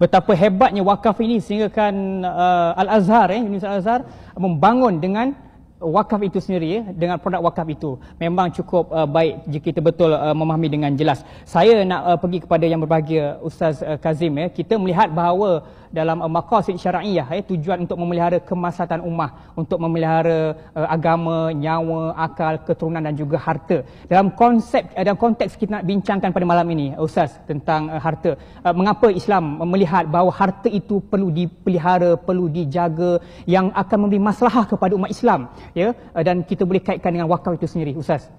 betapa hebatnya wakaf ini sehingga kan uh, Al-Azhar eh Universiti Al-Azhar membangun dengan wakaf itu sendiri ya, dengan produk wakaf itu memang cukup uh, baik jika kita betul uh, memahami dengan jelas. Saya nak uh, pergi kepada yang berbahagia Ustaz uh, Kazim ya. Kita melihat bahawa dalam uh, maqasid syar'iyah ya eh, tujuan untuk memelihara kemaslahatan ummah untuk memelihara uh, agama nyawa akal keturunan dan juga harta dalam konsep uh, dalam konteks kita nak bincangkan pada malam ini ustaz tentang uh, harta uh, mengapa Islam melihat bahawa harta itu perlu dipelihara perlu dijaga yang akan memberi maslahah kepada umat Islam ya uh, dan kita boleh kaitkan dengan wakaf itu sendiri ustaz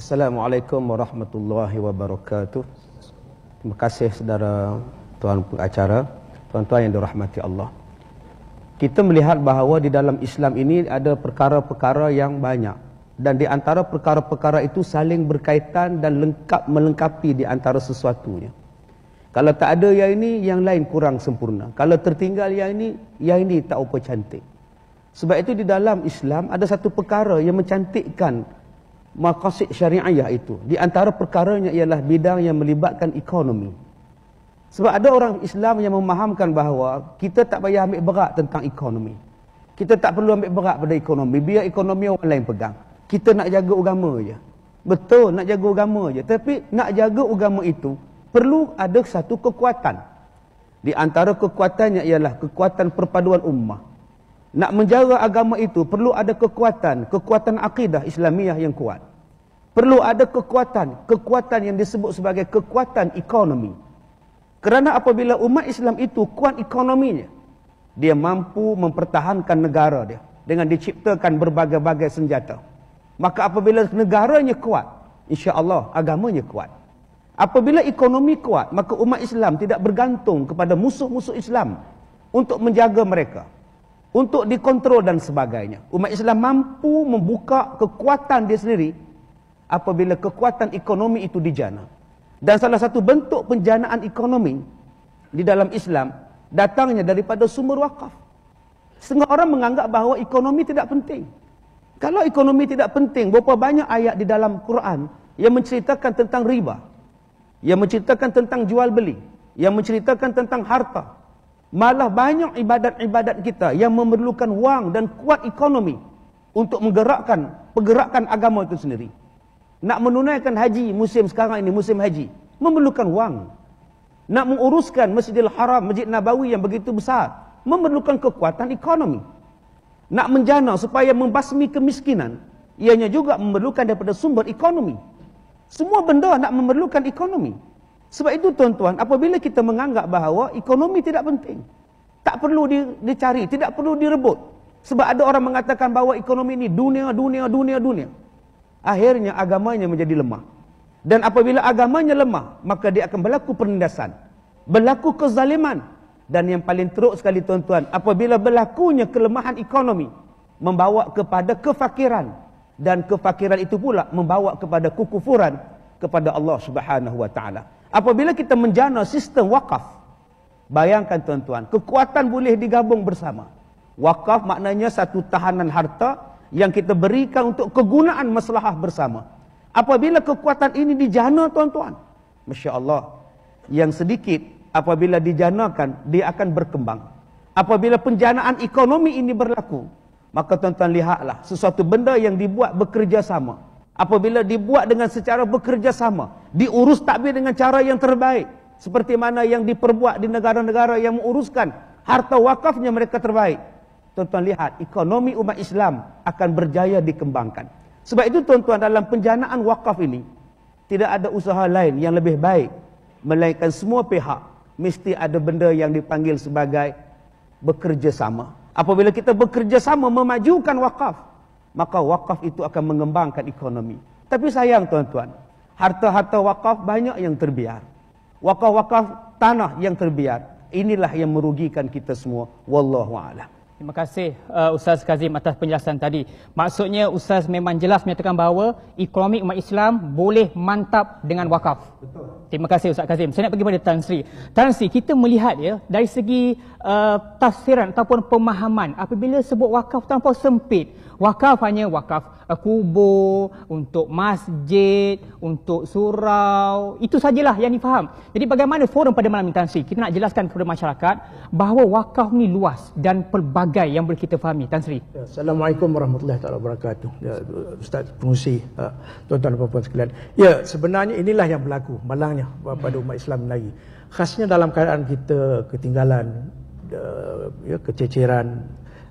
Assalamualaikum warahmatullahi wabarakatuh Terima kasih saudara tuan pengacara Tuan-tuan yang dirahmati Allah Kita melihat bahawa di dalam Islam ini ada perkara-perkara yang banyak Dan di antara perkara-perkara itu saling berkaitan dan lengkap melengkapi di antara sesuatunya Kalau tak ada yang ini, yang lain kurang sempurna Kalau tertinggal yang ini, yang ini tak apa cantik Sebab itu di dalam Islam ada satu perkara yang mencantikkan Maqasid syariah itu Di antara perkaranya ialah bidang yang melibatkan ekonomi sebab ada orang Islam yang memahamkan bahawa kita tak payah ambil berat tentang ekonomi. Kita tak perlu ambil berat pada ekonomi. Biar ekonomi orang lain pegang. Kita nak jaga agama je. Betul, nak jaga agama je. Tapi nak jaga agama itu, perlu ada satu kekuatan. Di antara kekuatannya ialah kekuatan perpaduan ummah. Nak menjaga agama itu, perlu ada kekuatan. Kekuatan akidah Islamiah yang kuat. Perlu ada kekuatan. Kekuatan yang disebut sebagai kekuatan ekonomi. Ekonomi. Kerana apabila umat Islam itu kuat ekonominya, dia mampu mempertahankan negara dia dengan diciptakan berbagai-bagai senjata. Maka apabila negaranya kuat, insya-Allah agamanya kuat. Apabila ekonomi kuat, maka umat Islam tidak bergantung kepada musuh-musuh Islam untuk menjaga mereka, untuk dikontrol dan sebagainya. Umat Islam mampu membuka kekuatan dia sendiri apabila kekuatan ekonomi itu dijana. Dan salah satu bentuk penjanaan ekonomi di dalam Islam datangnya daripada sumber wakaf. Setengah orang menganggap bahawa ekonomi tidak penting. Kalau ekonomi tidak penting, berapa banyak ayat di dalam Quran yang menceritakan tentang riba, yang menceritakan tentang jual beli, yang menceritakan tentang harta. Malah banyak ibadat-ibadat kita yang memerlukan wang dan kuat ekonomi untuk menggerakkan pergerakan agama itu sendiri. Nak menunaikan haji musim sekarang ini, musim haji. Memerlukan wang. Nak menguruskan Masjidil Haram, Masjid Nabawi yang begitu besar. Memerlukan kekuatan ekonomi. Nak menjana supaya membasmi kemiskinan. Ianya juga memerlukan daripada sumber ekonomi. Semua benda nak memerlukan ekonomi. Sebab itu tuan-tuan, apabila kita menganggap bahawa ekonomi tidak penting. Tak perlu dicari, tidak perlu direbut. Sebab ada orang mengatakan bahawa ekonomi ini dunia, dunia, dunia, dunia akhirnya agamanya menjadi lemah. Dan apabila agamanya lemah, maka dia akan berlaku penindasan. Berlaku kezaliman. Dan yang paling teruk sekali tuan-tuan, apabila berlakunya kelemahan ekonomi, membawa kepada kefakiran. Dan kefakiran itu pula membawa kepada kekufuran kepada Allah Subhanahu Wa Taala. Apabila kita menjana sistem wakaf, bayangkan tuan-tuan, kekuatan boleh digabung bersama. Wakaf maknanya satu tahanan harta yang kita berikan untuk kegunaan maslahah bersama. Apabila kekuatan ini dijana tuan-tuan, masya-Allah, yang sedikit apabila dijanakan dia akan berkembang. Apabila penjanaan ekonomi ini berlaku, maka tuan-tuan lihatlah sesuatu benda yang dibuat bekerjasama. Apabila dibuat dengan secara bekerjasama, diurus takbir dengan cara yang terbaik, seperti mana yang diperbuat di negara-negara yang menguruskan harta wakafnya mereka terbaik tuan-tuan lihat ekonomi umat Islam akan berjaya dikembangkan. Sebab itu tuan-tuan dalam penjanaan wakaf ini tidak ada usaha lain yang lebih baik melainkan semua pihak mesti ada benda yang dipanggil sebagai bekerjasama. Apabila kita bekerjasama memajukan wakaf, maka wakaf itu akan mengembangkan ekonomi. Tapi sayang tuan-tuan, harta-harta wakaf banyak yang terbiar. Wakaf-wakaf tanah yang terbiar. Inilah yang merugikan kita semua. Wallahu a'lam. Terima kasih uh, Ustaz Kazim atas penjelasan tadi. Maksudnya Ustaz memang jelas menyatakan bahawa ekonomi umat Islam boleh mantap dengan wakaf. Betul. Terima kasih Ustaz Kazim. Saya nak pergi pada Tan Sri. Tan Sri, kita melihat ya dari segi uh, tafsiran ataupun pemahaman apabila sebut wakaf tanpa sempit. Wakaf hanya wakaf uh, kubur, untuk masjid, untuk surau. Itu sajalah yang difaham. Jadi bagaimana forum pada malam ini, Kita nak jelaskan kepada masyarakat bahawa wakaf ni luas dan pelbagai yang boleh kita fahami, Tan Sri. Ya, Assalamualaikum warahmatullahi taala wabarakatuh. Ya, Ustaz pengusi, uh, ha, tuan-tuan dan puan-puan sekalian. Ya, sebenarnya inilah yang berlaku malangnya pada umat Islam lagi. Khasnya dalam keadaan kita ketinggalan, uh, ya, kececeran,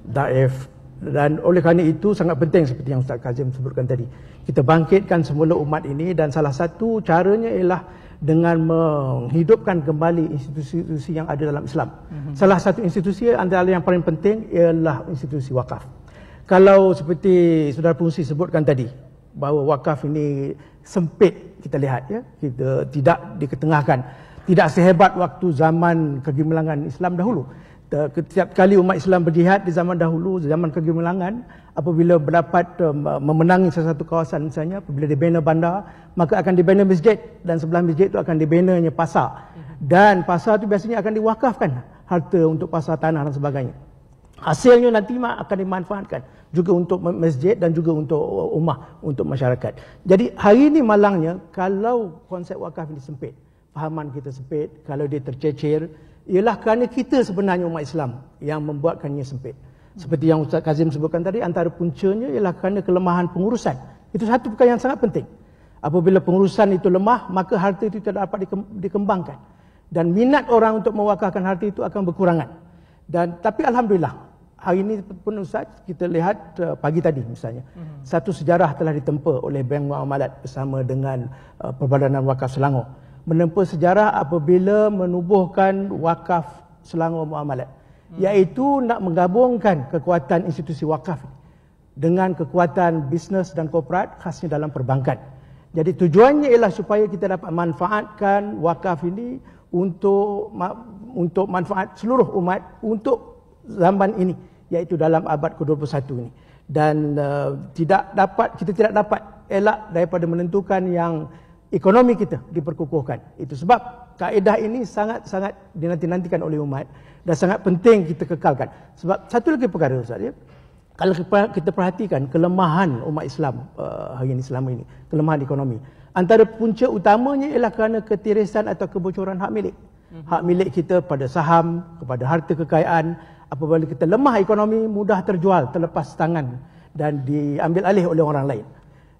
daif, dan oleh kerana itu sangat penting seperti yang Ustaz Kazim sebutkan tadi. Kita bangkitkan semula umat ini dan salah satu caranya ialah dengan menghidupkan kembali institusi-institusi yang ada dalam Islam. Mm-hmm. Salah satu institusi antara yang paling penting ialah institusi wakaf. Kalau seperti Saudara Pungsi sebutkan tadi bahawa wakaf ini sempit kita lihat ya kita tidak diketengahkan tidak sehebat waktu zaman kegemilangan Islam dahulu Setiap eh, kali umat Islam berjihad di zaman dahulu, zaman kegemilangan, apabila berdapat eh, memenangi salah satu kawasan misalnya, apabila dibina bandar, maka akan dibina masjid dan sebelah masjid itu akan dibina pasar. Dan pasar itu biasanya akan diwakafkan harta untuk pasar tanah dan sebagainya. Hasilnya nanti mak akan dimanfaatkan juga untuk masjid dan juga untuk rumah untuk masyarakat. Jadi hari ini malangnya kalau konsep wakaf ini sempit, pahaman kita sempit, kalau dia tercecer, ialah kerana kita sebenarnya umat Islam yang membuatkannya sempit. Seperti yang Ustaz Kazim sebutkan tadi, antara puncanya ialah kerana kelemahan pengurusan. Itu satu perkara yang sangat penting. Apabila pengurusan itu lemah, maka harta itu tidak dapat dikembangkan. Dan minat orang untuk mewakafkan harta itu akan berkurangan. Dan Tapi Alhamdulillah, hari ini pun Ustaz, kita lihat uh, pagi tadi misalnya. Mm-hmm. Satu sejarah telah ditempa oleh Bank Muamalat bersama dengan uh, eh, Perbadanan Wakaf Selangor menempuh sejarah apabila menubuhkan wakaf Selangor Muamalat hmm. iaitu nak menggabungkan kekuatan institusi wakaf dengan kekuatan bisnes dan korporat khasnya dalam perbankan. Jadi tujuannya ialah supaya kita dapat manfaatkan wakaf ini untuk untuk manfaat seluruh umat untuk zaman ini iaitu dalam abad ke-21 ini. Dan uh, tidak dapat kita tidak dapat elak daripada menentukan yang ekonomi kita diperkukuhkan. Itu sebab kaedah ini sangat-sangat dinanti-nantikan oleh umat dan sangat penting kita kekalkan. Sebab satu lagi perkara Ustaz ya. Kalau kita perhatikan kelemahan umat Islam eh, hari ini selama ini, kelemahan ekonomi. Antara punca utamanya ialah kerana ketirisan atau kebocoran hak milik. Mhm. Hak milik kita pada saham, kepada harta kekayaan, apabila kita lemah ekonomi mudah terjual, terlepas tangan dan diambil alih oleh orang lain.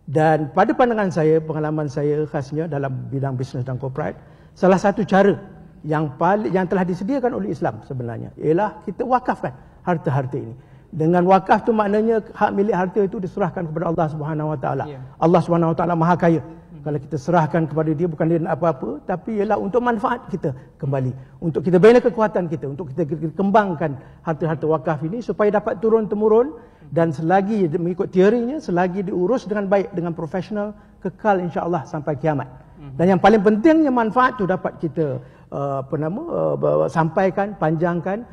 Dan pada pandangan saya, pengalaman saya khasnya dalam bidang bisnes dan corporate, salah satu cara yang paling yang telah disediakan oleh Islam sebenarnya ialah kita wakafkan harta-harta ini. Dengan wakaf tu maknanya hak milik harta itu diserahkan kepada Allah Subhanahu Wa Taala. Ya. Allah Subhanahu Wa Taala Maha Kaya kalau kita serahkan kepada dia bukan dia nak apa-apa tapi ialah untuk manfaat kita kembali untuk kita bina kekuatan kita untuk kita kembangkan harta-harta wakaf ini supaya dapat turun temurun dan selagi mengikut teorinya selagi diurus dengan baik dengan profesional kekal insya-Allah sampai kiamat dan yang paling pentingnya manfaat tu dapat kita uh, apa nama uh, sampaikan panjangkan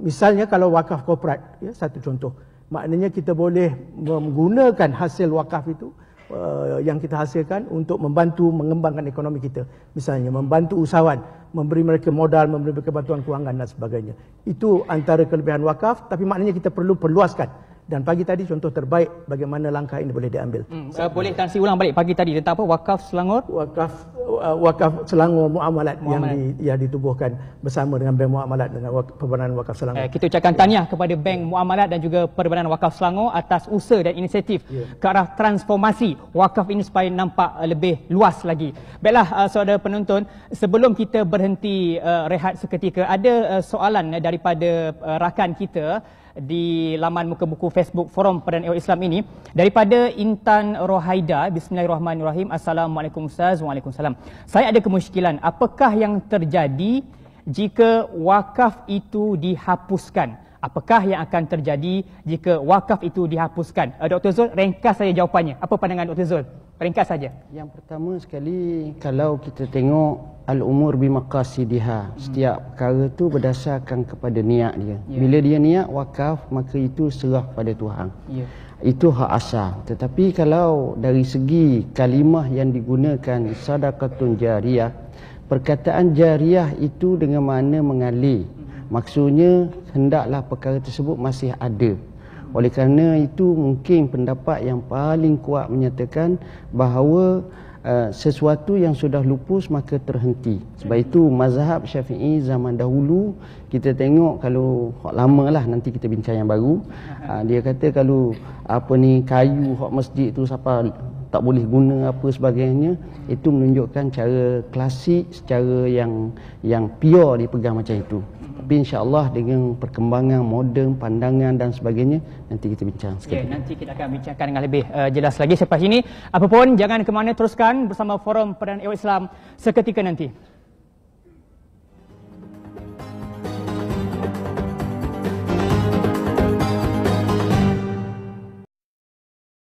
misalnya kalau wakaf korporat ya satu contoh maknanya kita boleh menggunakan hasil wakaf itu uh, yang kita hasilkan untuk membantu mengembangkan ekonomi kita. Misalnya membantu usahawan, memberi mereka modal, memberi mereka bantuan kewangan dan sebagainya. Itu antara kelebihan wakaf tapi maknanya kita perlu perluaskan. Dan pagi tadi contoh terbaik bagaimana langkah ini boleh diambil. Hmm, uh, boleh kasih ulang balik pagi tadi tentang apa? Wakaf Selangor? Wakaf uh, wakaf Selangor Muamalat yang di, yang ditubuhkan bersama dengan Bank Muamalat dengan wak, Perbanan Wakaf Selangor. Eh, kita ucapkan tanya tahniah kepada Bank Muamalat dan juga Perbanan Wakaf Selangor atas usaha dan inisiatif ya. ke arah transformasi wakaf ini supaya nampak lebih luas lagi. Baiklah uh, saudara penonton, sebelum kita berhenti uh, rehat seketika ada uh, soalan daripada uh, rakan kita di laman muka buku Facebook Forum Peran Ewa Islam ini daripada Intan Rohaida Bismillahirrahmanirrahim Assalamualaikum Ustaz Waalaikumsalam Saya ada kemusykilan apakah yang terjadi jika wakaf itu dihapuskan apakah yang akan terjadi jika wakaf itu dihapuskan? Eh, Dr. Zul, ringkas saja jawapannya. Apa pandangan Dr. Zul? Ringkas saja. Yang pertama sekali, kalau kita tengok al-umur bimakasidiha, hmm. setiap perkara itu berdasarkan kepada niat dia. Yeah. Bila dia niat wakaf, maka itu serah pada Tuhan. Yeah. Itu hak asal. Tetapi kalau dari segi kalimah yang digunakan sadaqatun jariah, perkataan jariah itu dengan mana mengalir. Maksudnya hendaklah perkara tersebut masih ada Oleh kerana itu mungkin pendapat yang paling kuat menyatakan Bahawa uh, sesuatu yang sudah lupus maka terhenti Sebab itu mazhab syafi'i zaman dahulu Kita tengok kalau hok lama lah nanti kita bincang yang baru uh, Dia kata kalau apa ni kayu hok masjid tu siapa tak boleh guna apa sebagainya itu menunjukkan cara klasik secara yang yang pure dipegang macam itu tapi insyaallah dengan perkembangan moden pandangan dan sebagainya nanti kita bincang ya, sekali. Ya, nanti kita akan bincangkan dengan lebih uh, jelas lagi selepas ini. Apapun jangan ke mana teruskan bersama forum Perdana Ewak Islam seketika nanti.